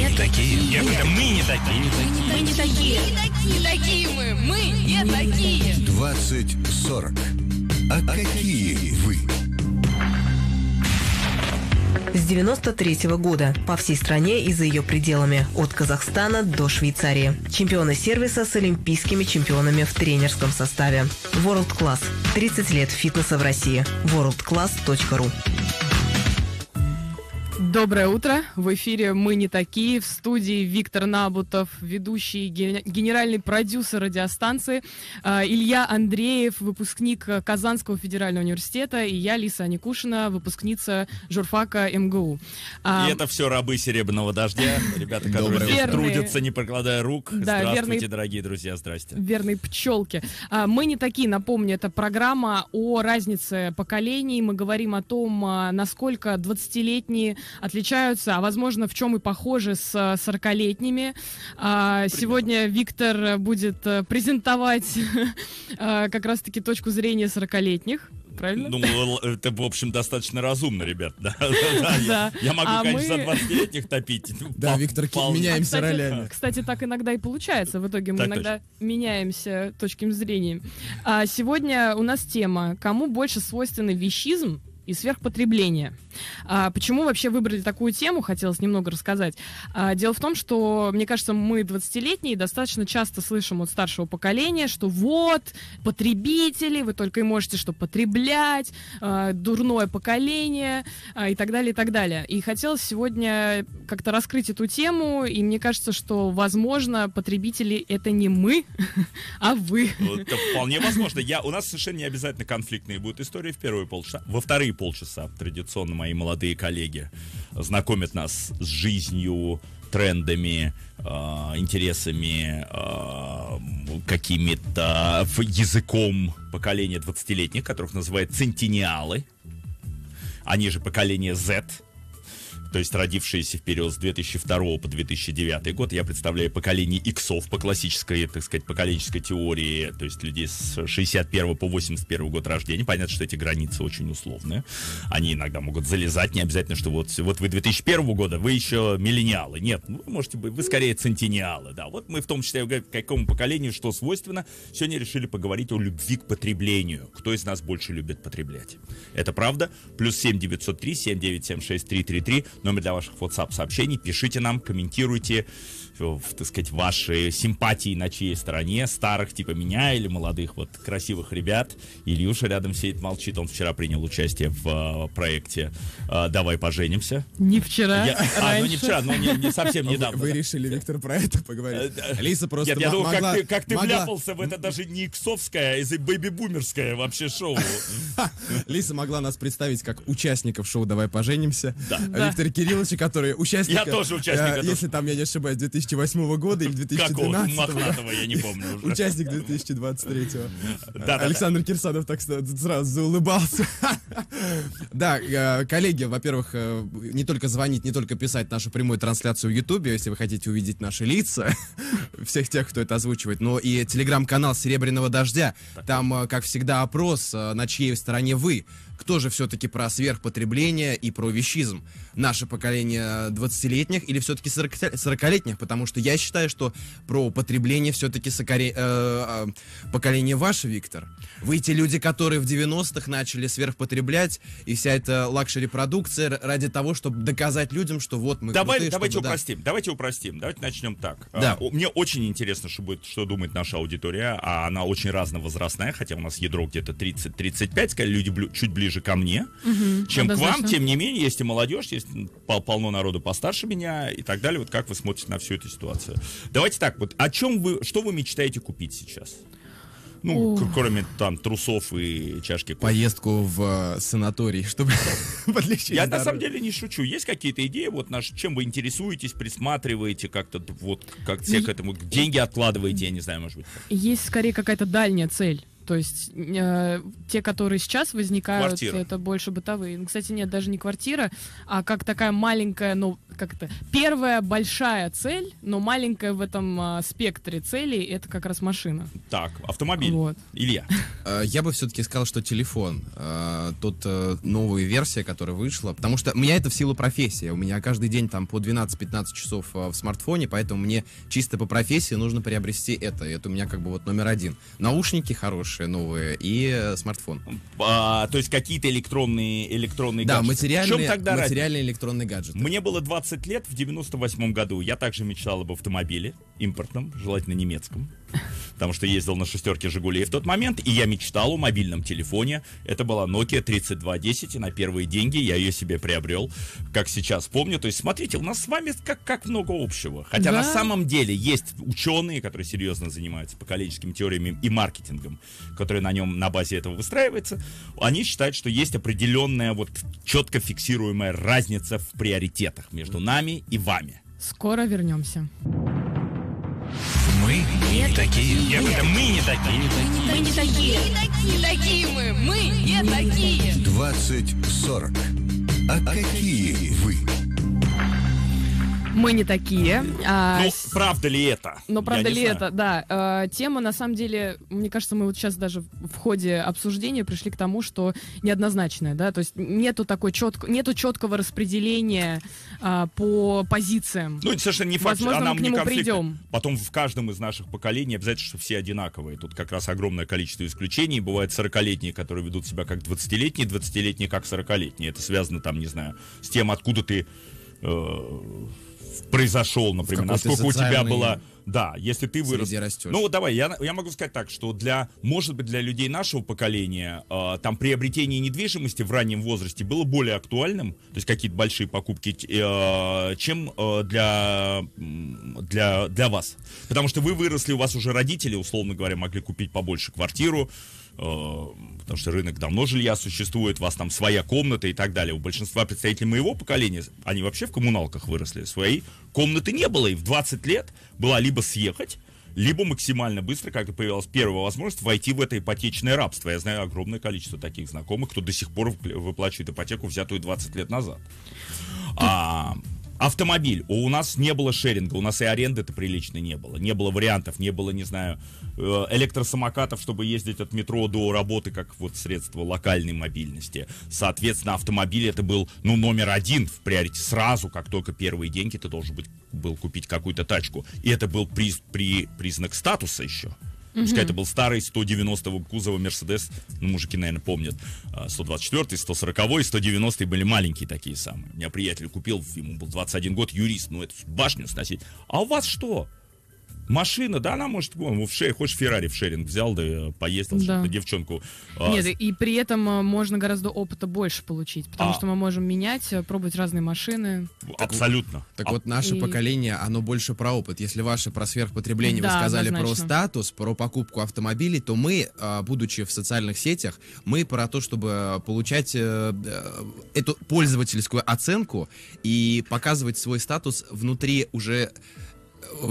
Не Такие. Нет. Мы не такие. Мы не такие. Мы не такие мы. Мы не такие. 2040. А, а какие вы? С 93 -го года по всей стране и за ее пределами, от Казахстана до Швейцарии. Чемпионы сервиса с олимпийскими чемпионами в тренерском составе. World Class. 30 лет фитнеса в России. worldclass.ru Доброе утро. В эфире «Мы не такие». В студии Виктор Набутов, ведущий, генеральный продюсер радиостанции. А, Илья Андреев, выпускник Казанского федерального университета. И я, Лиса Аникушина, выпускница журфака МГУ. А, и это все рабы «Серебряного дождя». Ребята, которые верные, трудятся, не прокладая рук. Здравствуйте, дорогие друзья, здрасте. Верные пчелки. А, «Мы не такие», напомню, это программа о разнице поколений. Мы говорим о том, насколько 20-летние отличаются, а возможно, в чем и похожи с 40-летними. Э, а, сегодня Виктор будет э, презентовать э, как раз-таки точку зрения 40-летних правильно? Ну, это, в общем, достаточно разумно, ребят. Да, да, да. Я, я могу, а конечно, мы... за 20-летних топить. Да, ну, Виктор, меняемся а, кстати, ролями. Кстати, так иногда и получается. В итоге мы так иногда точно. меняемся точками зрения. А сегодня у нас тема «Кому больше свойственны вещизм и сверхпотребление?» А, почему вообще выбрали такую тему, хотелось немного рассказать. А, дело в том, что, мне кажется, мы 20-летние достаточно часто слышим от старшего поколения, что вот, потребители, вы только и можете что потреблять, а, дурное поколение а, и так далее, и так далее. И хотелось сегодня как-то раскрыть эту тему, и мне кажется, что, возможно, потребители это не мы, а вы. Ну, это вполне возможно. Я, у нас совершенно не обязательно конфликтные будут истории в первые полчаса. Во вторые полчаса традиционно мои мои молодые коллеги, знакомят нас с жизнью, трендами, а, интересами, а, какими-то языком поколения 20-летних, которых называют центениалы. Они же поколение Z, то есть родившиеся в период с 2002 по 2009 год, я представляю поколение иксов по классической, так сказать, поколенческой теории, то есть людей с 61 по 81 год рождения. Понятно, что эти границы очень условные. Они иногда могут залезать, не обязательно, что вот, вот вы 2001 года, вы еще миллениалы. Нет, ну, вы можете быть, вы скорее центениалы, да. Вот мы в том числе, к какому поколению что свойственно. Сегодня решили поговорить о любви к потреблению. Кто из нас больше любит потреблять? Это правда? Плюс 7 903 797 6333 номер для ваших WhatsApp сообщений. Пишите нам, комментируйте, в, так сказать, ваши симпатии на чьей стороне, старых типа меня или молодых вот красивых ребят. Ильюша рядом сидит, молчит, он вчера принял участие в а, проекте а, «Давай поженимся». Не вчера, я, А, ну не вчера, но ну, не, не совсем а недавно. Вы, вы решили, Виктор, про это поговорить. Э, Лиза просто Нет, я думаю, могла, как ты, как ты могла... вляпался в это даже не иксовское, а из бэби-бумерское вообще шоу. Лиза могла нас представить как участников шоу «Давай поженимся». Да. Виктора Кирилловича, который участник... Я тоже э, участник. Э, если там, я не ошибаюсь, 2000 2008 года или 2012 я не помню уже. Участник 2023 Александр Кирсанов так сразу заулыбался. Да, э, коллеги, во-первых, э, не только звонить, не только писать нашу прямую трансляцию в Ютубе, если вы хотите увидеть наши лица, всех тех, кто это озвучивает, но и телеграм-канал «Серебряного дождя». Там, э, как всегда, опрос, на чьей стороне вы. Кто же все-таки про сверхпотребление и про вещизм? Наше поколение 20-летних или все-таки 40-летних? Потому что я считаю, что про потребление все-таки сокоре... Э, э, поколение ваше, Виктор. Вы те люди, которые в 90-х начали сверхпотреблять, и вся эта лакшери-продукция ради того, чтобы доказать людям, что вот мы Давай, крутые, Давайте чтобы, упростим, да. давайте упростим, давайте начнем так. Да. А, мне очень интересно, что, будет, что думает наша аудитория, а она очень разновозрастная, хотя у нас ядро где-то 30-35, люди чуть ближе ближе ко мне, угу, чем к вам. Тем не менее, есть и молодежь, есть полно народу постарше меня и так далее. Вот как вы смотрите на всю эту ситуацию? Давайте так, вот о чем вы, что вы мечтаете купить сейчас? Ну, О. кроме там трусов и чашки кофе. Поездку в э, санаторий, чтобы подлечить. Я на самом деле не шучу. Есть какие-то идеи, вот наш, чем вы интересуетесь, присматриваете, как-то вот как все к этому деньги откладываете, я не знаю, может быть. Есть скорее какая-то дальняя цель. То есть э, те, которые сейчас возникают, квартира. это больше бытовые. Ну, кстати, нет, даже не квартира, а как такая маленькая, ну, как-то первая большая цель, но маленькая в этом э, спектре целей, это как раз машина. Так, автомобиль. Вот. Илья. Э, я бы все-таки сказал, что телефон. Э, тут э, новая версия, которая вышла. Потому что у меня это в силу профессии. У меня каждый день там по 12-15 часов в смартфоне, поэтому мне чисто по профессии нужно приобрести это. это у меня как бы вот номер один. Наушники хорошие наши новые, и э, смартфон. А, то есть какие-то электронные, электронные да, гаджеты. Да, материальные, в чем тогда материальные электронные гаджеты. Мне было 20 лет в 98 году. Я также мечтал об автомобиле импортном, желательно немецком потому что ездил на шестерке Жигулей в тот момент, и я мечтал о мобильном телефоне. Это была Nokia 3210, и на первые деньги я ее себе приобрел, как сейчас помню. То есть, смотрите, у нас с вами как, как много общего. Хотя да. на самом деле есть ученые, которые серьезно занимаются поколенческими теориями и маркетингом, которые на нем, на базе этого выстраивается. Они считают, что есть определенная вот четко фиксируемая разница в приоритетах между нами и вами. Скоро вернемся не такие. Нет, это мы не такие. Мы не такие. не такие мы. Мы не такие. 2040. А какие вы? Мы не такие. А, ну, правда ли это? Но ну, правда ли знаю. это, да. А, тема, на самом деле, мне кажется, мы вот сейчас даже в ходе обсуждения пришли к тому, что неоднозначная, да, то есть нету такой четко, нету четкого распределения а, по позициям. Ну, это совершенно не факт, Возможно, а нам мы к нему не конфликт. придем. Потом в каждом из наших поколений обязательно, что все одинаковые. Тут как раз огромное количество исключений. Бывают 40-летние, которые ведут себя как 20-летние, 20-летние как 40-летние. Это связано там, не знаю, с тем, откуда ты э, произошел, например, насколько у тебя было, Да, если ты вырос... Растешь. Ну вот давай, я, я могу сказать так, что для, может быть, для людей нашего поколения э, там приобретение недвижимости в раннем возрасте было более актуальным, то есть какие-то большие покупки, э, чем э, для, для, для вас. Потому что вы выросли, у вас уже родители, условно говоря, могли купить побольше квартиру, Э, потому что рынок давно жилья существует, у вас там своя комната и так далее. У большинства представителей моего поколения, они вообще в коммуналках выросли, своей комнаты не было, и в 20 лет была либо съехать, либо максимально быстро, как и появилась первая возможность, войти в это ипотечное рабство. Я знаю огромное количество таких знакомых, кто до сих пор выплачивает ипотеку, взятую 20 лет назад. А, автомобиль. У нас не было шеринга, у нас и аренды-то прилично не было. Не было вариантов, не было, не знаю, э, электросамокатов, чтобы ездить от метро до работы, как вот средство локальной мобильности. Соответственно, автомобиль это был, ну, номер один в приоритете. Сразу, как только первые деньги, ты должен быть, был купить какую-то тачку. И это был приз, при, признак статуса еще. Угу. Пускай это был старый 190-го кузова Мерседес. Ну, мужики, наверное, помнят. 124-й, 140-й, 190-й были маленькие такие самые. У меня приятель купил, ему был 21 год, юрист. Ну, эту башню сносить. А у вас что? Машина, да, она может, вон, в шею, хочешь Феррари в шеринг взял, да э, поездил, да. девчонку. Э, Нет, а... и при этом э, можно гораздо опыта больше получить, потому а. что мы можем менять, пробовать разные машины. Так, Абсолютно. Так а... вот, наше и... поколение, оно больше про опыт. Если ваше про сверхпотребление да, вы сказали однозначно. про статус, про покупку автомобилей, то мы, будучи в социальных сетях, мы про то, чтобы получать эту пользовательскую оценку и показывать свой статус внутри уже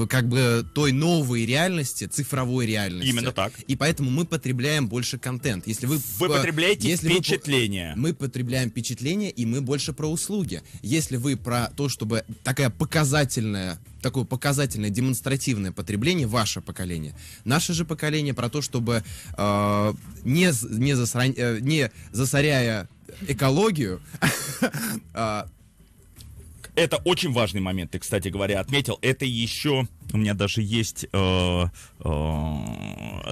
как бы той новой реальности, цифровой реальности. Именно так. И поэтому мы потребляем больше контент. Если вы, вы потребляете если впечатление. Вы, мы потребляем впечатление, и мы больше про услуги. Если вы про то, чтобы такая показательная такое показательное, демонстративное потребление ваше поколение. Наше же поколение про то, чтобы э, не, не, засрань, э, не засоряя экологию, э, это очень важный момент, ты, кстати говоря, отметил. Это еще у меня даже есть э, э,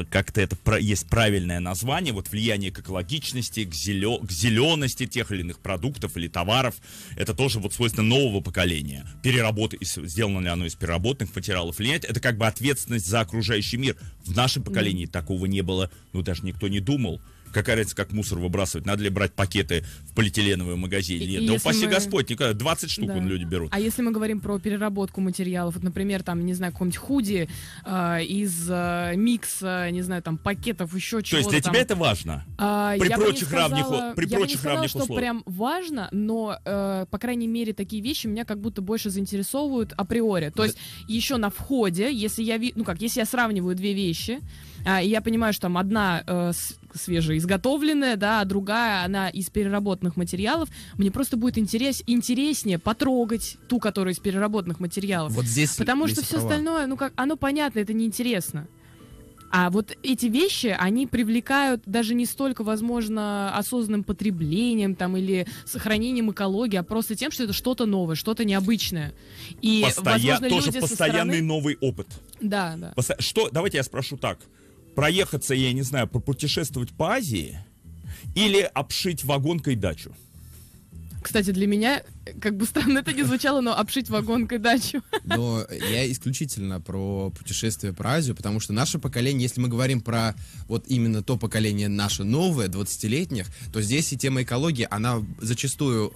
как-то это есть правильное название, вот влияние к экологичности, к, зелё, к зелености тех или иных продуктов или товаров. Это тоже вот свойство нового поколения. Переработка, сделано ли оно из переработанных материалов влиять. это как бы ответственность за окружающий мир. В нашем поколении mm. такого не было, ну даже никто не думал. Как говорится, как мусор выбрасывать, надо ли брать пакеты в полиэтиленовые магазины? нет, да упаси мы... Господь, никогда, 20 штук да. вон люди берут. А если мы говорим про переработку материалов, вот, например, там, не знаю, какой-нибудь худи э, из э, микса, не знаю, там, пакетов, еще чего-то. То есть для там. тебя это важно? А, при прочих сказала, равных, при я прочих не сказала, равных что условиях. прям важно, но, э, по крайней мере, такие вещи меня как будто больше заинтересовывают априори. То есть еще на входе, если я, ну как, если я сравниваю две вещи, а, и я понимаю, что там одна э, свежеизготовленная, да, а другая, она из переработанных материалов. Мне просто будет интерес, интереснее потрогать ту, которая из переработанных материалов. Вот здесь Потому что все права. остальное, ну как, оно понятно, это неинтересно. А вот эти вещи, они привлекают даже не столько, возможно, осознанным потреблением там, или сохранением экологии, а просто тем, что это что-то новое, что-то необычное. И, Постоя... возможно, Тоже люди постоянный стороны... новый опыт. Да, да. Что, давайте я спрошу так проехаться, я не знаю, попутешествовать по Азии или обшить вагонкой дачу? Кстати, для меня, э, как бы странно это не звучало, но обшить вагонкой дачу. Но я исключительно про путешествие про Азию, потому что наше поколение, если мы говорим про вот именно то поколение наше новое, 20-летних, то здесь и тема экологии, она зачастую...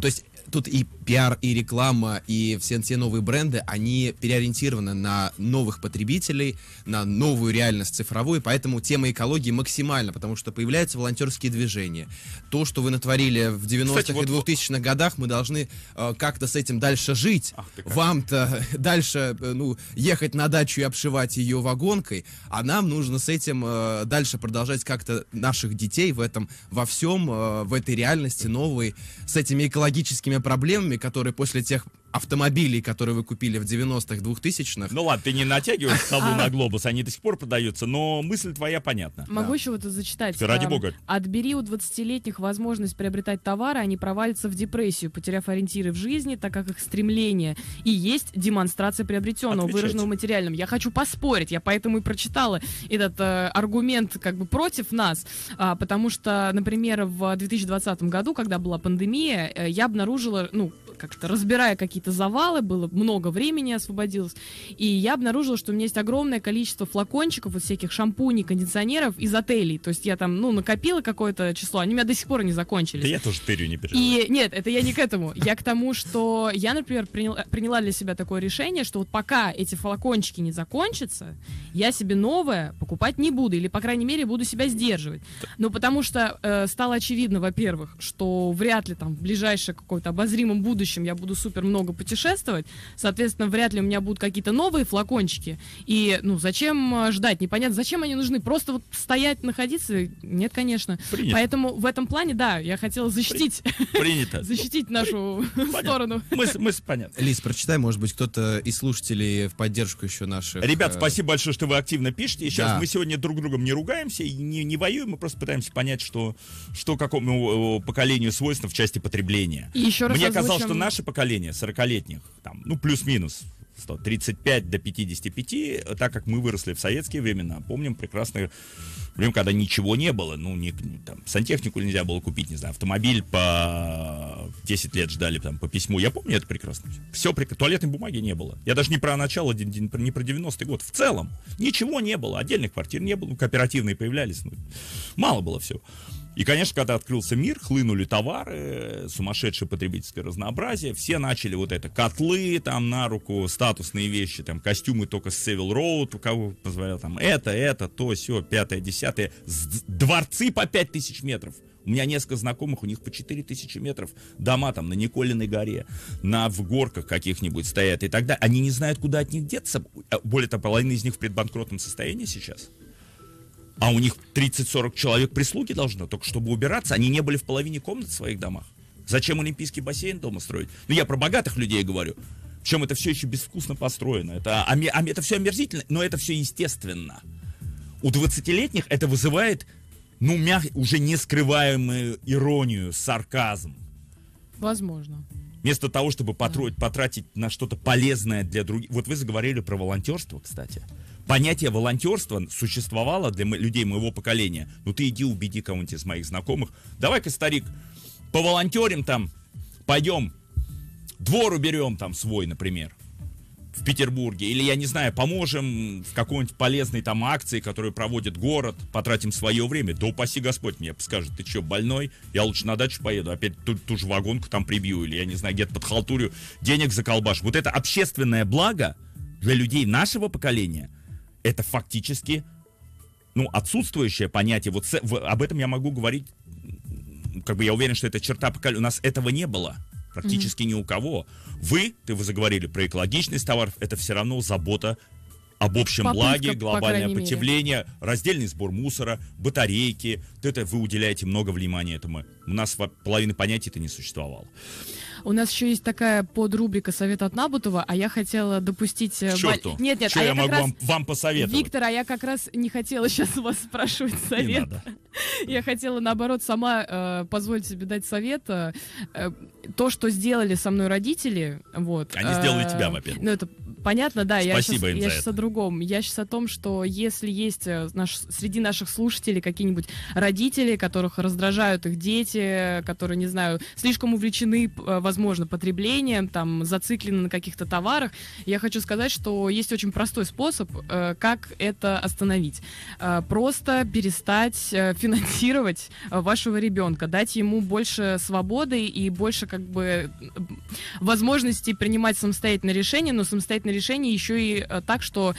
То есть тут и пиар, и реклама, и все те новые бренды, они переориентированы на новых потребителей, на новую реальность цифровую, поэтому тема экологии максимально, потому что появляются волонтерские движения. То, что вы натворили в 90-х и 2000-х годах, мы должны э, как-то с этим дальше жить. Вам-то дальше э, ну, ехать на дачу и обшивать ее вагонкой, а нам нужно с этим э, дальше продолжать как-то наших детей в этом, во всем, э, в этой реальности новой, с этими экологическими проблемами, которые после тех автомобилей, которые вы купили в 90-х, 2000-х. Ну ладно, ты не натягиваешь сову а. на глобус, они до сих пор продаются, но мысль твоя понятна. Могу еще вот это зачитать. ради а, бога. Отбери у 20-летних возможность приобретать товары, они провалятся в депрессию, потеряв ориентиры в жизни, так как их стремление и есть демонстрация приобретенного, выраженного материальным. Я хочу поспорить, я поэтому и прочитала этот э, аргумент как бы против нас, а, потому что, например, в 2020 году, когда была пандемия, э, я обнаружила, ну, как-то разбирая какие какие-то завалы, было много времени освободилось. И я обнаружила, что у меня есть огромное количество флакончиков, вот всяких шампуней, кондиционеров из отелей. То есть я там, ну, накопила какое-то число, они у меня до сих пор не закончились. Да я тоже тырю не переживаю. И нет, это я не к этому. Я к тому, что я, например, приняла, приняла для себя такое решение, что вот пока эти флакончики не закончатся, я себе новое покупать не буду. Или, по крайней мере, буду себя сдерживать. Ну, потому что э, стало очевидно, во-первых, что вряд ли там в ближайшее какое-то обозримом будущем я буду супер много много путешествовать, соответственно, вряд ли у меня будут какие-то новые флакончики. И, ну, зачем э, ждать? Непонятно, зачем они нужны? Просто вот стоять, находиться? Нет, конечно. Принято. Поэтому в этом плане, да, я хотела защитить. Принято. защитить нашу сторону. Мы, мы, понятно. Лиз, прочитай, может быть, кто-то из слушателей в поддержку еще наших. Ребят, э, спасибо большое, что вы активно пишете. сейчас мы сегодня друг другом не ругаемся и не, не воюем, мы просто пытаемся понять, что, что какому поколению свойственно в части потребления. И еще раз Мне озвучим... казалось, что наше поколение, 40 40-летних, там, ну, плюс-минус, 135 до 55, так как мы выросли в советские времена, помним прекрасные время, когда ничего не было, ну, не, там, сантехнику нельзя было купить, не знаю, автомобиль по 10 лет ждали там по письму, я помню это прекрасно. Все, туалетной бумаги не было. Я даже не про начало, не про 90-й год, в целом ничего не было, отдельных квартир не было, кооперативные появлялись, ну, мало было всего. И, конечно, когда открылся мир, хлынули товары, сумасшедшее потребительское разнообразие, все начали вот это, котлы там на руку, статусные вещи, там, костюмы только с Севил Роуд, у кого позволял там это, это, то, все, пятое, десятое, дворцы по пять тысяч метров. У меня несколько знакомых, у них по 4000 метров дома там на Николиной горе, на в горках каких-нибудь стоят и так далее. Они не знают, куда от них деться. Более того, половина из них в предбанкротном состоянии сейчас. А у них 30-40 человек прислуги должно, только чтобы убираться. Они не были в половине комнат в своих домах. Зачем олимпийский бассейн дома строить? Ну, я про богатых людей говорю. Причем это все еще безвкусно построено. Это, а, а, это все омерзительно, но это все естественно. У 20-летних это вызывает, ну, мяг, уже не скрываемую иронию, сарказм. Возможно. Вместо того, чтобы потратить, да. потратить на что-то полезное для других. Вот вы заговорили про волонтерство, кстати понятие волонтерства существовало для людей моего поколения. Ну ты иди убеди кого-нибудь из моих знакомых. Давай-ка, старик, поволонтерим там, пойдем, двор уберем там свой, например в Петербурге, или, я не знаю, поможем в какой-нибудь полезной там акции, которую проводит город, потратим свое время, да упаси Господь мне, скажет, ты что, больной? Я лучше на дачу поеду, опять ту, ту же вагонку там прибью, или, я не знаю, где-то под халтурю, денег заколбаш. Вот это общественное благо для людей нашего поколения – это фактически ну, отсутствующее понятие. Вот с, в, об этом я могу говорить, как бы я уверен, что это черта поколения. У нас этого не было практически mm-hmm. ни у кого. Вы, ты вы заговорили про экологичность товаров, это все равно забота об общем Попытка, благе, глобальное по потепление, мере. раздельный сбор мусора, батарейки. Вот это вы уделяете много внимания этому. У нас половины понятий это не существовало. У нас еще есть такая подрубрика «Совет от Набутова», а я хотела допустить... Э, К черту. Нет, нет, Что а я, я могу раз... вам, вам посоветовать? Виктор, а я как раз не хотела сейчас вас спрашивать совет. Не надо. Я хотела, наоборот, сама э, позволить себе дать совет. Э, э то, что сделали со мной родители, вот... Они э, сделали тебя, во-первых. Ну, это Понятно, да. Спасибо я сейчас, им я сейчас это. о другом. Я сейчас о том, что если есть э, наш, среди наших слушателей какие-нибудь родители, которых раздражают их дети, которые, не знаю, слишком увлечены, э, возможно, потреблением, там, зациклены на каких-то товарах, я хочу сказать, что есть очень простой способ, э, как это остановить. Просто перестать финансировать вашего ребенка, дать ему больше свободы и больше, как бы, возможности принимать самостоятельные решения, но самостоятельные интересное решение еще и э, так, что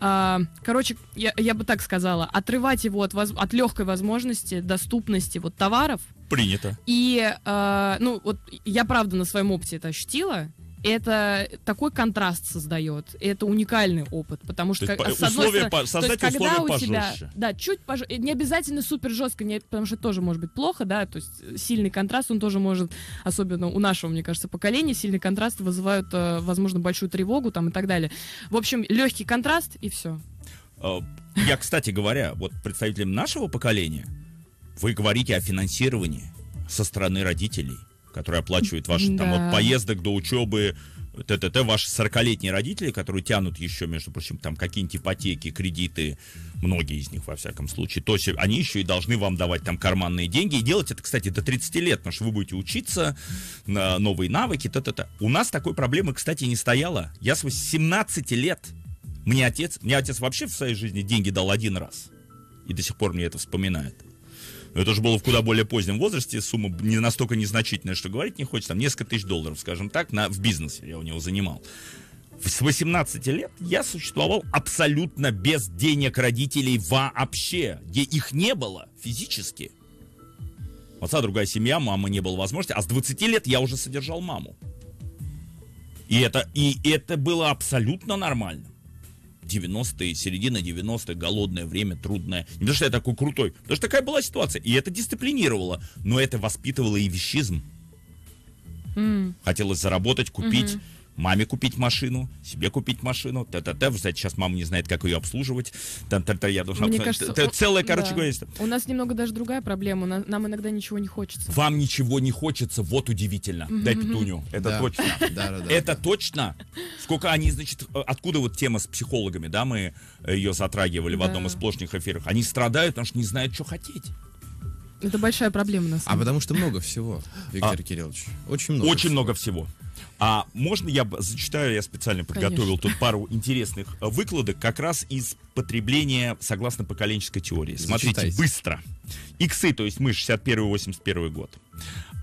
а, Короче, я, я бы так сказала, отрывать его от, воз, от легкой возможности доступности вот товаров. Принято. И, э, ну, вот я правда на своем опыте это ощутила это такой контраст создает. Это уникальный опыт, потому что... То есть, условия, стороны, создать то есть, условия когда пожестче. тебя, Да, чуть пожестче. Не обязательно супер жестко, не, потому что тоже может быть плохо, да, то есть э, сильный контраст, он тоже может, особенно у нашего, мне кажется, поколения, сильный контраст вызывают, э, возможно, большую тревогу там и так далее. В общем, легкий контраст и все. А, я, кстати говоря, вот представителям нашего поколения, вы говорите о финансировании со стороны родителей – которые оплачивают ваши да. там от поездок до учебы, ТТТ, ваши 40-летние родители, которые тянут еще, между прочим, там какие-нибудь ипотеки, кредиты, многие из них, во всяком случае, то есть они еще и должны вам давать там карманные деньги. И делать это, кстати, до 30 лет, потому что вы будете учиться, на новые навыки, т-т-т. У нас такой проблемы, кстати, не стояло. Я с 17 лет, мне отец, мне отец вообще в своей жизни деньги дал один раз. И до сих пор мне это вспоминает. Но это же было в куда более позднем возрасте, сумма не настолько незначительная, что говорить не хочется. Там несколько тысяч долларов, скажем так, на, в бизнесе я у него занимал. С 18 лет я существовал абсолютно без денег родителей вообще, где их не было физически. У отца другая семья, мама не было возможности, а с 20 лет я уже содержал маму. И это, и это было абсолютно нормально. 90-е, середина 90-х, голодное время, трудное. Не потому что я такой крутой, потому что такая была ситуация. И это дисциплинировало, но это воспитывало и вещизм. Mm. Хотелось заработать, купить. Mm-hmm маме купить машину, себе купить машину, т-т-т, взять сейчас мама не знает, как ее обслуживать, т-т-т, я должна... Мне кажется, целая, короче, да. есть. У нас немного даже другая проблема, нам, иногда ничего не хочется. Вам ничего не хочется, вот удивительно. Mm -hmm. Дай петуню, это да. точно. это точно. Сколько они, значит, э, откуда вот тема с психологами, да, мы э, ее затрагивали в одном из сплошных эфиров. Они страдают, потому что не знают, что хотеть. Это большая проблема на самом а деле. А потому что много всего, а Виктор а, Кириллович. Очень много. Очень всего. много всего. А можно я зачитаю, я специально подготовил Конечно. тут пару интересных э, выкладок как раз из потребления согласно поколенческой теории. Смотрите, Зачитайте. быстро. Иксы, то есть мы 61-81 год.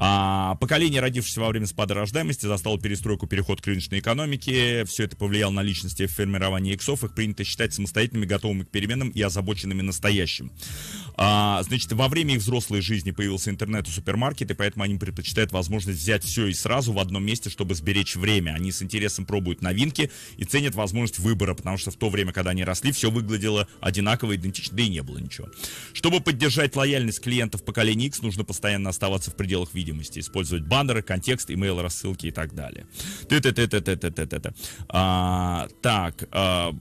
А поколение, родившееся во время спада рождаемости, застало перестройку, переход к рыночной экономике. Все это повлияло на личности в формировании иксов. Их принято считать самостоятельными, готовыми к переменам и озабоченными настоящим. А, значит, во время их взрослой жизни появился интернет и супермаркеты, поэтому они предпочитают возможность взять все и сразу в одном месте, чтобы сберечь время. Они с интересом пробуют новинки и ценят возможность выбора, потому что в то время, когда они росли, все выглядело одинаково, идентично, да и не было ничего. Чтобы поддержать Повышать лояльность клиентов поколения X нужно постоянно оставаться в пределах видимости, использовать баннеры, контекст, имейл, рассылки и так далее. А, так, а,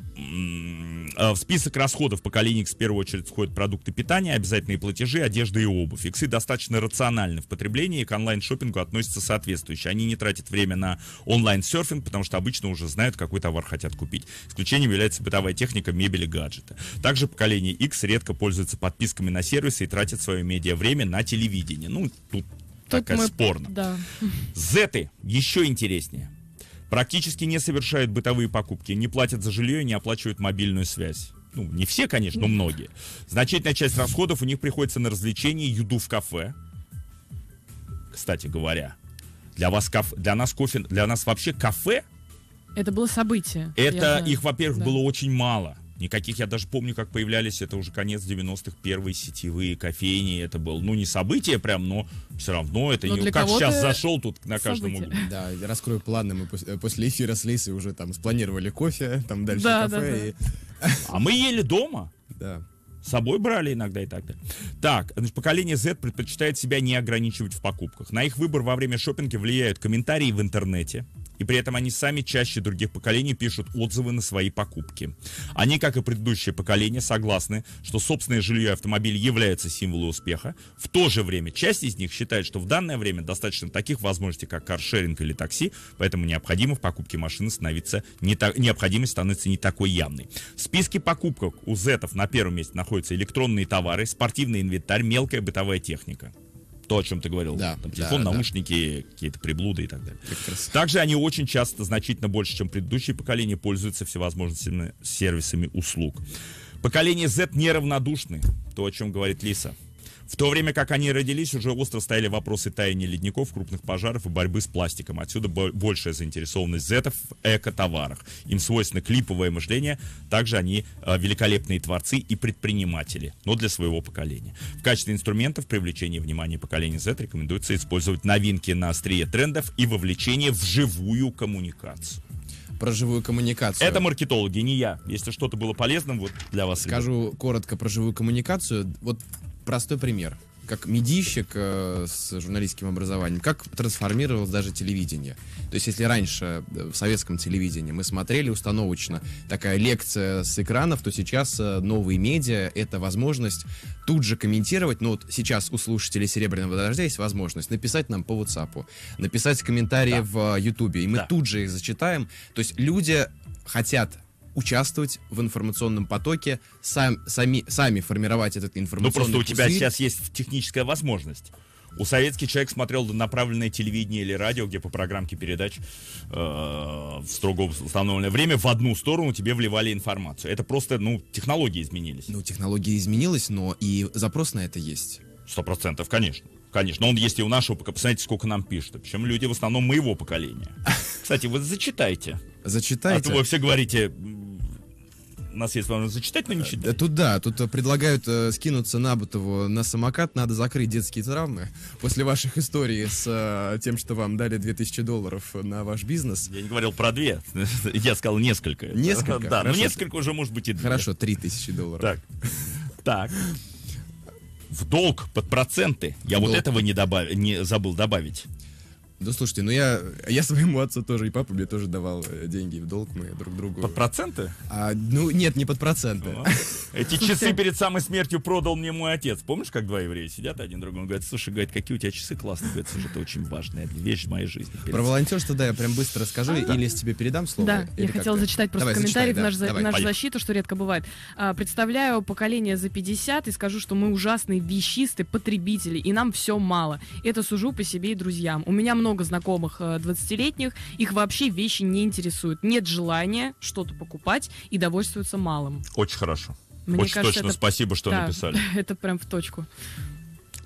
а, в список расходов поколения X в первую очередь входят продукты питания, обязательные платежи, одежда и обувь. Иксы достаточно рациональны в потреблении и к онлайн-шопингу относятся соответствующе. Они не тратят время на онлайн-серфинг, потому что обычно уже знают, какой товар хотят купить. Исключением является бытовая техника, мебель и гаджеты. Также поколение X редко пользуется подписками на сервис и тратят свое медиа-время на телевидение. Ну, тут, тут такая мы... спорно. Да. Зеты еще интереснее. Практически не совершают бытовые покупки, не платят за жилье и не оплачивают мобильную связь ну, не все, конечно, но многие, значительная часть расходов у них приходится на развлечения, еду в кафе. Кстати говоря, для вас кафе, для нас кофе, для нас вообще кафе. Это было событие. Это их, во-первых, да. было очень мало. Никаких, я даже помню, как появлялись, это уже конец 90-х, первые сетевые кофейни. Это было, ну, не событие прям, но все равно это но не... Как сейчас зашел тут на каждом углу. Да, раскрою планы. Мы после эфира с Лейсой уже там спланировали кофе, там дальше да, кафе. Да, да. И... А мы ели дома. Да. С собой брали иногда и так далее. Так, значит, поколение Z предпочитает себя не ограничивать в покупках. На их выбор во время шопинга влияют комментарии в интернете, и при этом они сами чаще других поколений пишут отзывы на свои покупки. Они, как и предыдущее поколение, согласны, что собственное жилье и автомобиль являются символом успеха. В то же время часть из них считает, что в данное время достаточно таких возможностей, как каршеринг или такси, поэтому необходимо в покупке машины становиться не так, необходимость становится не такой явной. В списке покупок у зетов на первом месте находятся электронные товары, спортивный инвентарь, мелкая бытовая техника то, о чем ты говорил. Да, Там телефон, да, наушники, да. какие-то приблуды и так далее. Прекрасно. Также они очень часто, значительно больше, чем предыдущие поколения, пользуются всевозможными сервисами услуг. Поколение Z неравнодушны, то, о чем говорит Лиса. В то время как они родились, уже остро стояли вопросы таяния ледников, крупных пожаров и борьбы с пластиком. Отсюда большая заинтересованность зетов в товарах Им свойственно клиповое мышление, также они э, великолепные творцы и предприниматели, но для своего поколения. В качестве инструментов привлечения внимания поколения Z рекомендуется использовать новинки на острие трендов и вовлечение в живую коммуникацию про живую коммуникацию. Это маркетологи, не я. Если что-то было полезным вот для вас. Скажу ребят. коротко про живую коммуникацию. Вот простой пример. Как медийщик э, с журналистским образованием, как трансформировалось даже телевидение. То есть, если раньше э, в советском телевидении мы смотрели установочно такая лекция с экранов, то сейчас э, новые медиа — это возможность тут же комментировать. Но ну вот сейчас у слушателей «Серебряного дождя» есть возможность написать нам по WhatsApp, написать комментарии да. в э, Ютубе, и мы да. тут же их зачитаем. То есть люди хотят участвовать в информационном потоке, сам, сами, сами формировать этот ну, информационный Ну просто у тебя сейчас есть техническая возможность. У советский человек смотрел направленное телевидение или радио, где по программке передач э, в строго установленное время в одну сторону тебе вливали информацию. Это просто, ну, технологии изменились. Ну, технологии изменились, но и запрос на это есть. Сто процентов, конечно. Конечно, он есть и у нашего, посмотрите, сколько нам пишет. Причем люди в основном моего поколения. Кстати, вы зачитайте. Зачитайте. А то вы все говорите, нас есть вам зачитать, но не читать. Тут да, тут э, предлагают э, скинуться Набутову на самокат, надо закрыть детские травмы. После ваших историй с э, тем, что вам дали 2000 долларов на ваш бизнес. Я не говорил про две, я сказал несколько. Несколько? Да, но ну, несколько уже может быть и две. Хорошо, 3000 долларов. Так, так. В долг под проценты. Я вот этого не, добав... не забыл добавить. Да слушайте, ну я, я своему отцу тоже, и папу мне тоже давал э, деньги в долг, мы друг другу. Под проценты? А, ну нет, не под проценты. О, эти часы перед самой смертью продал мне мой отец. Помнишь, как два еврея сидят один другому, говорит, слушай, говорит, какие у тебя часы классные. Говорит, слушай, это очень важная вещь в моей жизни. Перед... Про волонтерство, да, я прям быстро расскажу, а, или да. тебе передам слово. Да, я хотела зачитать просто Давай, комментарий зачитай, да. в наш, Давай, нашу защиту, что редко бывает. А, представляю поколение за 50 и скажу, что мы ужасные вещисты, потребители, и нам все мало. Это сужу по себе и друзьям. У меня много много знакомых 20-летних, э, их вообще вещи не интересуют. Нет желания что-то покупать и довольствуются малым. Очень хорошо. Мне Очень кажется, точно это... спасибо, что да, написали. Это прям в точку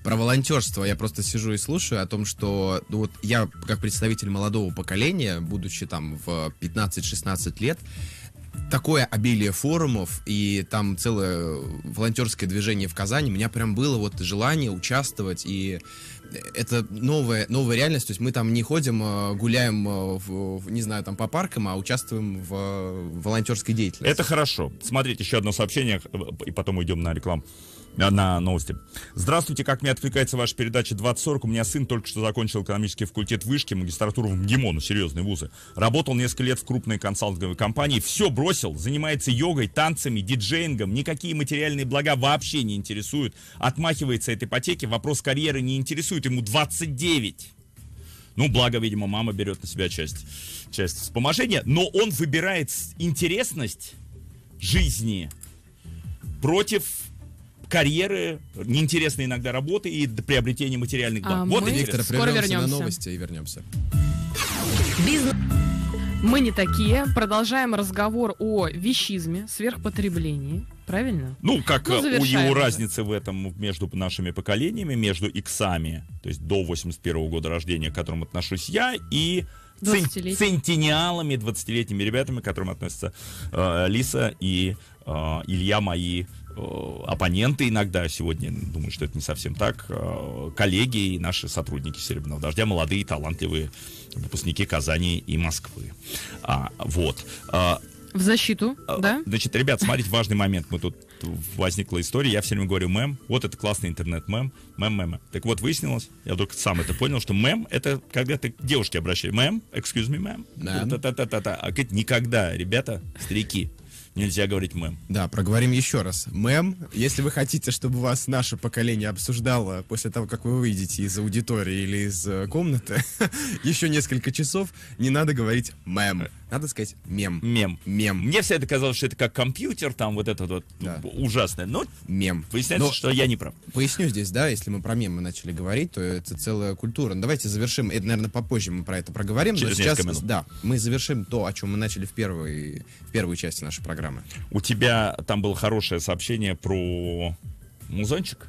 про волонтерство я просто сижу и слушаю о том, что ну, вот я как представитель молодого поколения, будучи там в 15-16 лет, такое обилие форумов и там целое волонтерское движение в Казани, у меня прям было вот желание участвовать и это новая, новая реальность, то есть мы там не ходим, а, гуляем, а, в, не знаю, там по паркам, а участвуем в а, волонтерской деятельности. Это хорошо. Смотрите, еще одно сообщение, э, и потом уйдем на рекламу. А, на новости. Здравствуйте, как мне откликается ваша передача 2040? У меня сын только что закончил экономический факультет вышки, магистратуру в МГИМО, серьезные вузы. Работал несколько лет в крупной консалтинговой компании, все бросил, занимается йогой, танцами, диджеингом, никакие материальные блага вообще не интересуют, отмахивается от ипотеки, вопрос карьеры не интересует, ему 29. Ну, благо, видимо, мама берет на себя часть, часть вспоможения, но он выбирает интересность жизни против карьеры, неинтересные иногда работы и приобретение материальных благ. А вот мы Виктор, скоро вернемся. на новости и вернемся. Мы не такие. Продолжаем разговор о вещизме, сверхпотреблении. Правильно? Ну, как ну, э, у него разницы в этом между нашими поколениями, между иксами, то есть до 81 года рождения, к которому отношусь я, и 20 центениалами, 20-летними ребятами, к которым относятся э, Лиса и э, Илья, мои Э, оппоненты иногда сегодня, думаю, что это не совсем так, э, коллеги и наши сотрудники «Серебряного дождя», молодые, талантливые выпускники Казани и Москвы. А, вот. Э, В защиту, а, да? Значит, ребят, смотрите, важный момент. Мы тут возникла история. Я все время говорю мем. Вот это классный интернет-мем. Мем-мем. Так вот, выяснилось, я только сам это понял, что мем — это когда ты к девушке обращаешься. Мем, excuse me, мем. Да. та та та А говорит, никогда, ребята, старики, Нельзя говорить мем. Да, проговорим еще раз. Мем, если вы хотите, чтобы вас наше поколение обсуждало после того, как вы выйдете из аудитории или из э, комнаты, еще несколько часов, не надо говорить мем. Надо сказать мем. Мем. Мем. Мне всегда казалось, что это как компьютер, там вот этот вот да. ужасное. Но мем. Выясняется, Но, что я не прав. Поясню здесь, да, если мы про мемы начали говорить, то это целая культура. Но ну, давайте завершим. Это, наверное, попозже мы про это проговорим. Через но сейчас, минут. Да, мы завершим то, о чем мы начали в, первой, в первой части нашей программы. У тебя там было хорошее сообщение про музончик?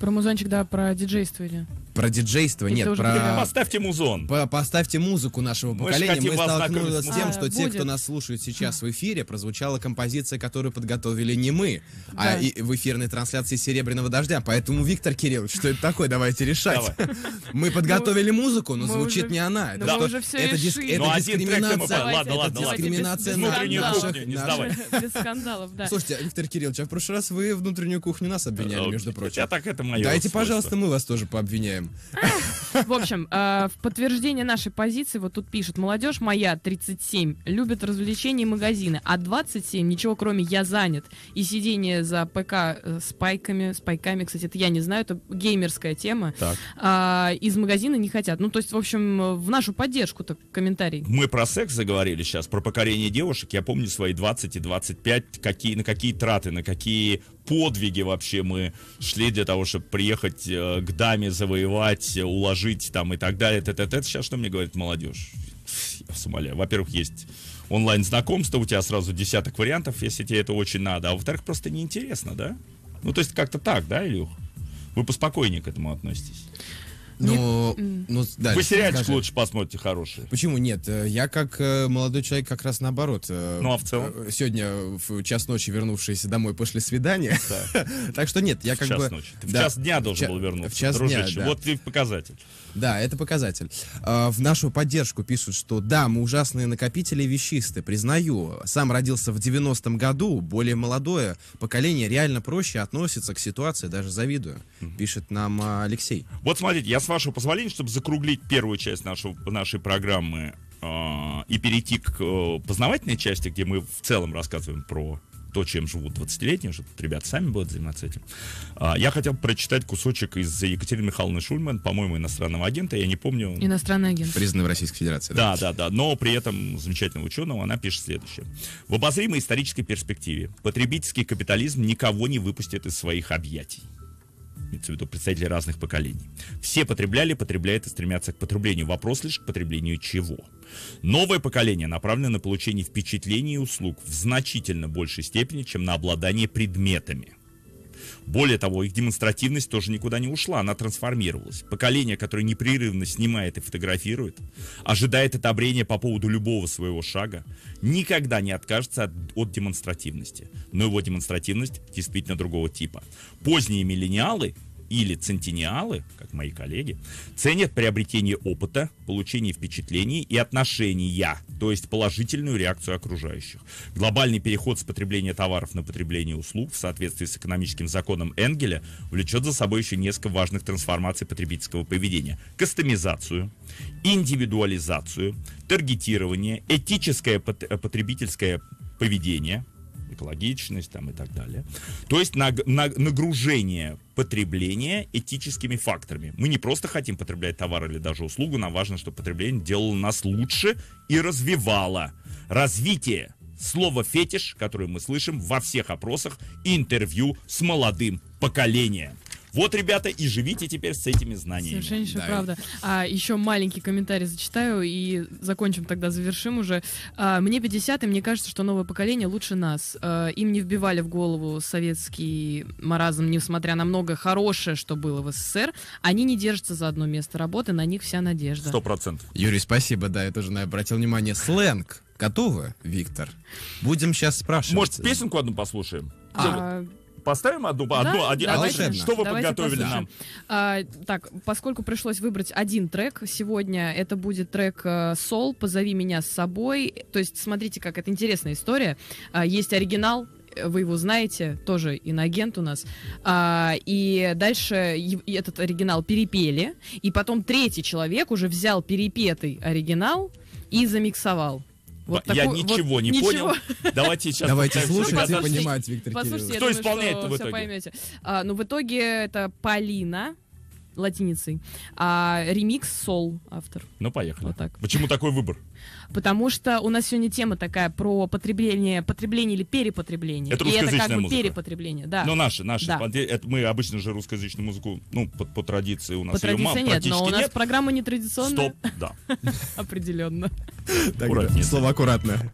Про музончик, да, про диджейство или про диджейство, Это нет, про... Поставьте музон. По поставьте музыку нашего поколения. Мы столкнулись с тем, а, что будет. те, кто нас слушает сейчас в эфире, прозвучала композиция, которую подготовили не мы, а да. а и в эфирной трансляции «Серебряного дождя». Поэтому, Виктор Кириллович, что это такое? Давайте решать. Давай. Мы подготовили ну, музыку, но звучит уже, не она. Это, что, это, дис, это ну, дискриминация. Мы... Ладно, ладно, дискриминация ладно. наших... Без скандалов, да. Слушайте, Виктор Кириллович, а в прошлый раз вы внутреннюю кухню нас обвиняли, э, между прочим. Я так это мое. Дайте, пожалуйста, мы вас тоже пообвиняем. Дрин. В общем, э, в подтверждение нашей позиции вот тут пишут. Молодежь моя, 37, любит развлечения и магазины, а 27 ничего кроме «я занят» и сидение за ПК э, с пайками, с пайками, кстати, это я не знаю, это геймерская тема. А, из магазина не хотят. Ну, то есть, в общем, в нашу поддержку так комментарий. Мы про секс заговорили сейчас, про покорение девушек. Я помню свои 20 и 25, какие, на какие траты, на какие подвиги вообще мы шли для того, чтобы приехать э, к даме, завоевать, уложить там и так далее. Это сейчас что мне говорит молодежь? Я вас умоляю. Во-первых, есть онлайн-знакомство, у тебя сразу десяток вариантов, если тебе это очень надо. А во-вторых, просто неинтересно, да? Ну, то есть как-то так, да, Илюх? Вы поспокойнее к этому относитесь. Но, ну, не... ну, да, Вы сериальчик скажи. лучше посмотрите хороший. Почему нет? Э, я как э, молодой человек как раз наоборот. Э, ну а в целом? Сегодня в час ночи вернувшиеся домой после свидания. Да. так что нет, я как час бы... Ночи. Ты да, в час дня должен был вернуться, в час Дня, да. Вот ты показатель. Да, это показатель. А, в нашу поддержку пишут, что да, мы ужасные накопители и вещисты, признаю. Сам родился в 90-м году, более молодое поколение реально проще относится к ситуации, даже завидую, пишет нам а, Алексей. Вот смотрите, я с вашего позволения, чтобы закруглить первую часть нашего, нашей программы э, и перейти к э, познавательной части, где мы в целом рассказываем про то, чем живут 20-летние, что ребята сами будут заниматься этим. А, я хотел прочитать кусочек из Екатерины Михайловны Шульман, по-моему, иностранного агента, я не помню. Иностранный агент. Признанный в Российской Федерации. Да, да, да, да. Но при этом замечательного ученого она пишет следующее. В обозримой исторической перспективе потребительский капитализм никого не выпустит из своих объятий имеется в виду представители разных поколений. Все потребляли, потребляют и стремятся к потреблению. Вопрос лишь к потреблению чего. Новое поколение направлено на получение впечатлений и услуг в значительно большей степени, чем на обладание предметами. Более того, их демонстративность тоже никуда не ушла, она трансформировалась. Поколение, которое непрерывно снимает и фотографирует, ожидает одобрения по поводу любого своего шага, никогда не откажется от, от демонстративности. Но его демонстративность действительно другого типа. Поздние миллениалы или центениалы, как мои коллеги, ценят приобретение опыта, получение впечатлений и отношения, то есть положительную реакцию окружающих. Глобальный переход с потребления товаров на потребление услуг в соответствии с экономическим законом Энгеля влечет за собой еще несколько важных трансформаций потребительского поведения. Кастомизацию, индивидуализацию, таргетирование, этическое э, потребительское поведение – экологичность там, и так далее. То есть наг, наг, нагружение потребления этическими факторами. Мы не просто хотим потреблять товар или даже услугу, нам важно, чтобы потребление делало нас лучше и развивало. Развитие слово фетиш, которое мы слышим во всех опросах и интервью с молодым поколением. Вот, ребята, и живите теперь с этими знаниями. Совершеннейшая да. правда. А, еще маленький комментарий зачитаю и закончим тогда, завершим уже. А, мне 50, и мне кажется, что новое поколение лучше нас. А, им не вбивали в голову советский маразм, несмотря на многое хорошее, что было в СССР. Они не держатся за одно место работы, на них вся надежда. Сто процентов. Юрий, спасибо, да, я тоже на обратил внимание. Сленг. Готовы, Виктор? Будем сейчас спрашивать. Может, песенку одну послушаем? А поставим одну, да? одну, один, давайте, один, что вы давайте подготовили нам? А, так, поскольку пришлось выбрать один трек сегодня, это будет трек э, "Сол" "Позови меня с собой". То есть, смотрите, как это интересная история. А, есть оригинал, э, вы его знаете, тоже иноагент у нас. А, и дальше этот оригинал перепели, и потом третий человек уже взял перепетый оригинал и замиксовал. Вот я ничего вот не ничего. понял. Давайте сейчас... Давайте слушать и понимать, Виктор Кто ну исполняет в итоге? А, ну, в итоге это Полина латиницей. А ремикс Сол автор. Ну, поехали. Вот так. Почему такой выбор? Потому что у нас сегодня тема такая про потребление, потребление или перепотребление. Это русскоязычная и это как музыка. бы перепотребление, да. Но наши, наши. Да. Это мы обычно же русскоязычную музыку, ну, по, по традиции у нас по ее мало, нет, но у нас нет. программа нетрадиционная. Стоп, да. Определенно. Слово аккуратное.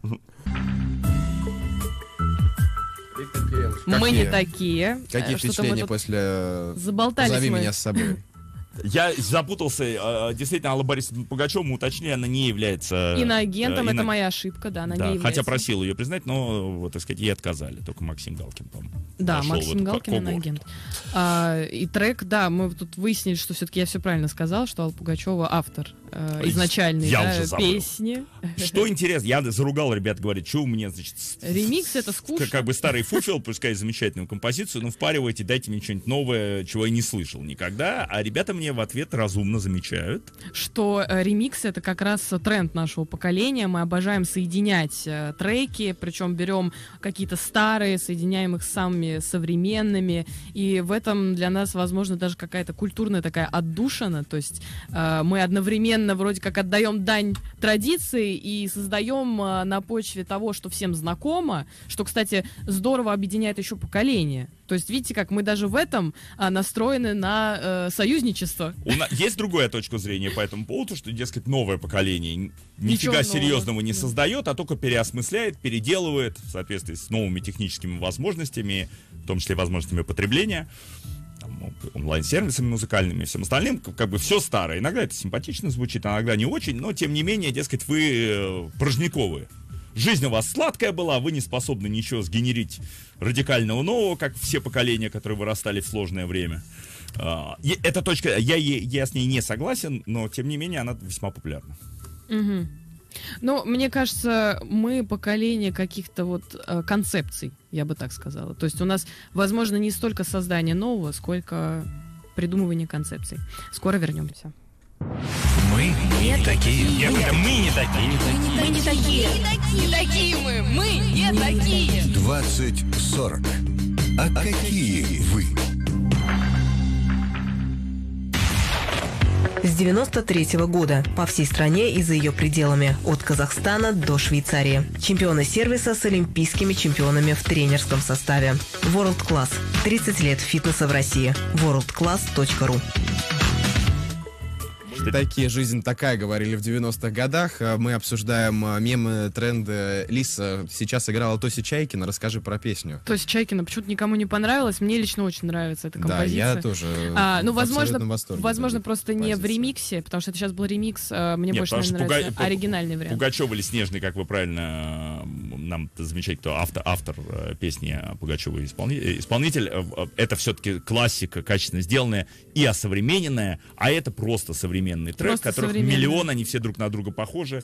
Мы не такие. Какие э, впечатления после э, «Заболтали» меня с собой? Я запутался. Э, э, действительно, Алла Борисовна Пугачева, мы уточнили, она не является... Э, Иноагентом, ино... это моя ошибка, да, она да, не является. Хотя просил ее признать, но, вот, так сказать, ей отказали. Только Максим Галкин, по-моему. Да, Максим Галкин, иноагент. А, и трек, да, мы тут выяснили, что все-таки я все правильно сказал, что Алла Пугачева автор э, изначальной я да, уже забыл. песни. Что интересно, я заругал ребят, говорит, что у меня, значит... Ремикс это скучно. Как, как бы старый фуфел, пускай замечательную композицию, но ну, впаривайте, дайте мне что-нибудь новое, чего я не слышал никогда. А ребята мне в ответ разумно замечают. Что э, ремикс это как раз тренд нашего поколения. Мы обожаем соединять э, треки, причем берем какие-то старые, соединяем их с самыми современными. И в этом для нас, возможно, даже какая-то культурная такая отдушина. То есть э, мы одновременно одновременно вроде как отдаем дань традиции и создаем а, на почве того, что всем знакомо, что, кстати, здорово объединяет еще поколение. То есть, видите, как мы даже в этом а, настроены на э, союзничество. У нас есть другая точка зрения по этому поводу, что, дескать, новое поколение нифига Ничего серьезного не создает, а только переосмысляет, переделывает в соответствии с новыми техническими возможностями, в том числе возможностями потребления онлайн-сервисами музыкальными и всем остальным, как бы все старое. Иногда это симпатично звучит, а иногда не очень, но тем не менее, дескать, вы э, порожниковые. Жизнь у вас сладкая была, вы не способны ничего сгенерить радикального нового, как все поколения, которые вырастали в сложное время. А, эта точка, я, я с ней не согласен, но тем не менее она весьма популярна. Угу. Ну, мне кажется, мы поколение каких-то вот э, концепций, я бы так сказала. То есть у нас, возможно, не столько создание нового, сколько придумывание концепций. Скоро вернемся. Мы не такие. Я говорю, мы не такие. Мы не такие. Мы Не такие мы. Мы не такие. 2040. А какие вы? с 93 -го года по всей стране и за ее пределами, от Казахстана до Швейцарии. Чемпионы сервиса с олимпийскими чемпионами в тренерском составе. World Class. 30 лет фитнеса в России. worldclass.ru кстати. Такие, жизнь такая, говорили в 90-х годах. Э, мы обсуждаем э, мемы, тренды. Лиса сейчас играла Тоси Чайкина. Расскажи про песню. Тоси Чайкина почему-то никому не понравилась. Мне лично очень нравится эта композиция. Да, я тоже а, ну, возможно, восторге. Возможно, просто не в ремиксе, потому что это сейчас был ремикс. Э, мне Нет, больше наверное, пуга... нравится оригинальный вариант. Пугачева или Снежный, как вы правильно нам замечать, кто автор, автор э, песни Пугачева э, исполнитель, исполнитель. Э, это все-таки классика, качественно сделанная и осовремененная, а это просто современный трек, просто которых миллион, они все друг на друга похожи.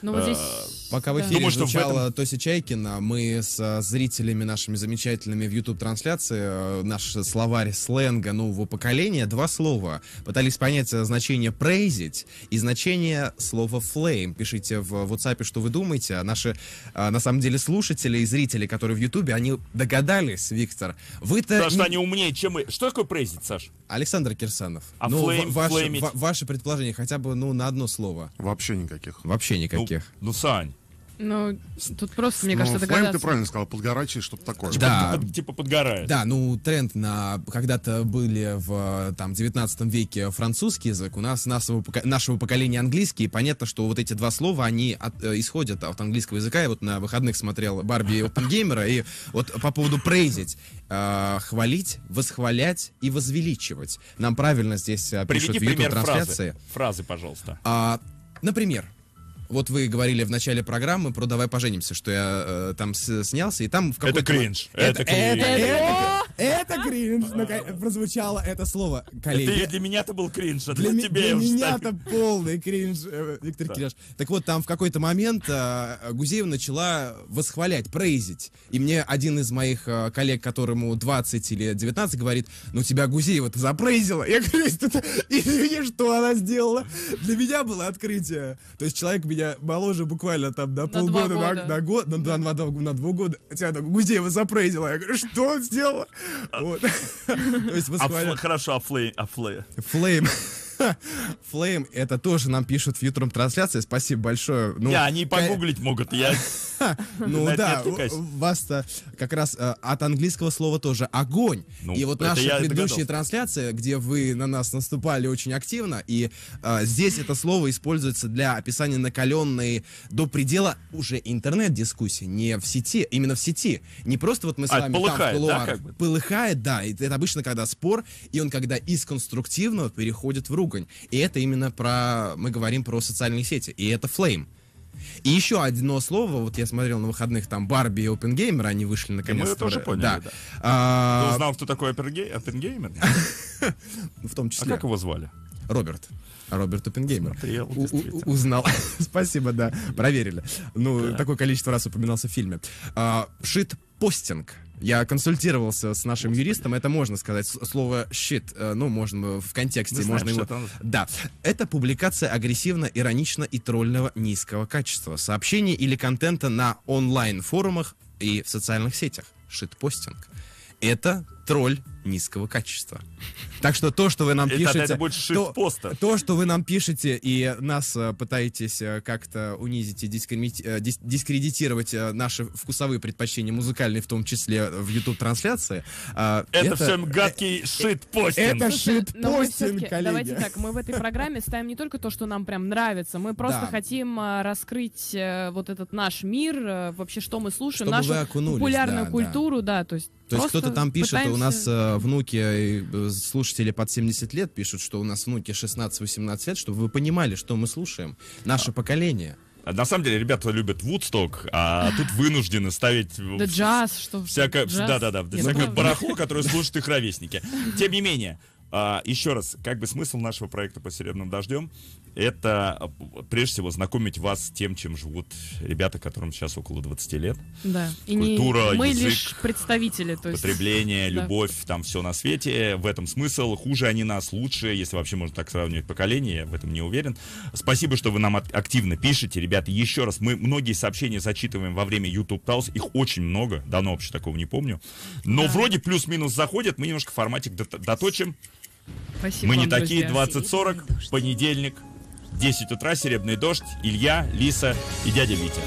Ну, вот здесь... Пока в эфире Думаю, ну, что в этом... Тося Чайкина, мы с зрителями нашими замечательными в YouTube-трансляции, наш словарь сленга нового поколения, два слова. Пытались понять значение «прейзить» и значение слова flame. Пишите в WhatsApp, что вы думаете. А наши, на самом деле, деле слушатели и зрители, которые в Ютубе, они догадались, Виктор. Вы-то... Потому не... что они умнее, чем мы. Что такое презид, Саш? Александр Кирсанов. А ну, флейм, ва- ваше, ва- ваше предположение хотя бы ну, на одно слово. Вообще никаких. Вообще ну, никаких. Ну, ну Сань. Ну, тут просто, мне ну, кажется, догадаться. ты правильно сказал, подгорачий, что-то такое. Типа, да. Под, типа подгорает. Да, ну, тренд на... Когда-то были в там 19 веке французский язык, у нас нашего, нашего поколения английский, и понятно, что вот эти два слова, они от, э, исходят от английского языка. Я вот на выходных смотрел Барби и Опенгеймера, и вот по поводу прейзить, э, хвалить, восхвалять и возвеличивать. Нам правильно здесь э, приведи пишут в YouTube-трансляции. Фразы. фразы, пожалуйста. А, например, вот вы говорили в начале программы про «Давай поженимся», что я э, там снялся, и там в какой-то... Это кринж. Это, это, кринж. это, это, это кринж. Ну, прозвучало это слово, коллеги. Для меня это был кринж, а для тебя Для меня это полный кринж, э, Виктор Кирилович. Так вот, там в какой-то момент э, Гузеева начала восхвалять, прейзить. И мне один из моих э, коллег, которому 20 или 19, говорит, ну тебя Гузеева-то запрейзила. Я говорю, и что она сделала? Для меня было открытие. То есть человек меня моложе буквально там на полгода, на год, на два года, на два года. Тебя Гузеева запрейзила. Я говорю, что он сделала? А хорошо, а флейм. А флейм. Флейм, это тоже нам пишут в утром трансляции. Спасибо большое. Ну, я, они погуглить могут, я. Ну да, вас-то как раз э, от английского слова тоже огонь. Ну, и вот наши предыдущие трансляции, где вы на нас наступали очень активно, и э, здесь это слово используется для описания накаленной до предела уже интернет-дискуссии, не в сети, именно в сети. Не просто вот мы с а, вами там в кулуарах. Пылыхает, да. Это обычно когда спор, и он когда из конструктивного переходит в руку ругань. И это именно про... Мы говорим про социальные сети. И это Flame. И еще одно слово, вот я смотрел на выходных там Барби и Опенгеймер, они вышли наконец-то. Мы тоже поняли, да. да. А... Ты узнал, кто такой Опенгеймер? В том числе. А как его звали? Роберт. Роберт Опенгеймер. узнал. Спасибо, да. Проверили. Ну, такое количество раз упоминался в фильме. А, шит-постинг. Я консультировался с нашим юристом, это можно сказать. Слово «щит», э, ну, можно э, в контексте, Мы можно знаем, его... Там... Да. Это публикация агрессивно, иронично и тролльного низкого качества. Сообщений или контента на онлайн-форумах и в социальных сетях. Шитпостинг. Это тролль низкого качества. Так что то, что вы нам пишете... Это, это будет то, то, что вы нам пишете и нас э, пытаетесь э, как-то унизить и э, дискредитировать наши вкусовые предпочтения, музыкальные в том числе, в YouTube-трансляции... Это, все всем шит шитпостинг. Это шитпостинг, коллеги. Давайте так, мы в этой программе ставим не только то, что нам прям нравится, мы просто хотим раскрыть вот этот наш мир, вообще что мы слушаем, Чтобы нашу популярную культуру, да. то есть то есть кто-то там пишет, а пытаемся... у нас внуки а э, слушатели под 70 лет пишут, что у нас внуки 16-18 лет, чтобы вы понимали, что мы слушаем. Наше поколение. А на самом деле, ребята любят Вудсток, а, а тут вынуждены ставить... Да джаз, что... Всякое, да-да-да, всякое ну, барахло, ну. которое слушают их ровесники. Тем не менее, еще раз, как бы смысл нашего проекта по серебряным дождем это э, прежде всего знакомить вас с тем, чем живут ребята, которым сейчас около 20 лет. Да. И Культура, не, мы язык, лишь представители, то есть... потребление, да. любовь, там все на свете. В этом смысл. Хуже они нас, лучше, если вообще можно так сравнивать поколения. я в этом не уверен. Спасибо, что вы нам активно пишете, ребята. Еще раз, мы многие сообщения зачитываем во время YouTube Taos, их очень много, давно вообще такого не помню. Но да. вроде плюс-минус заходят, мы немножко форматик доточим. Спасибо мы не вам, такие, 20-40, понедельник, 10 утра «Серебряный дождь», Илья, Лиса и дядя Витя.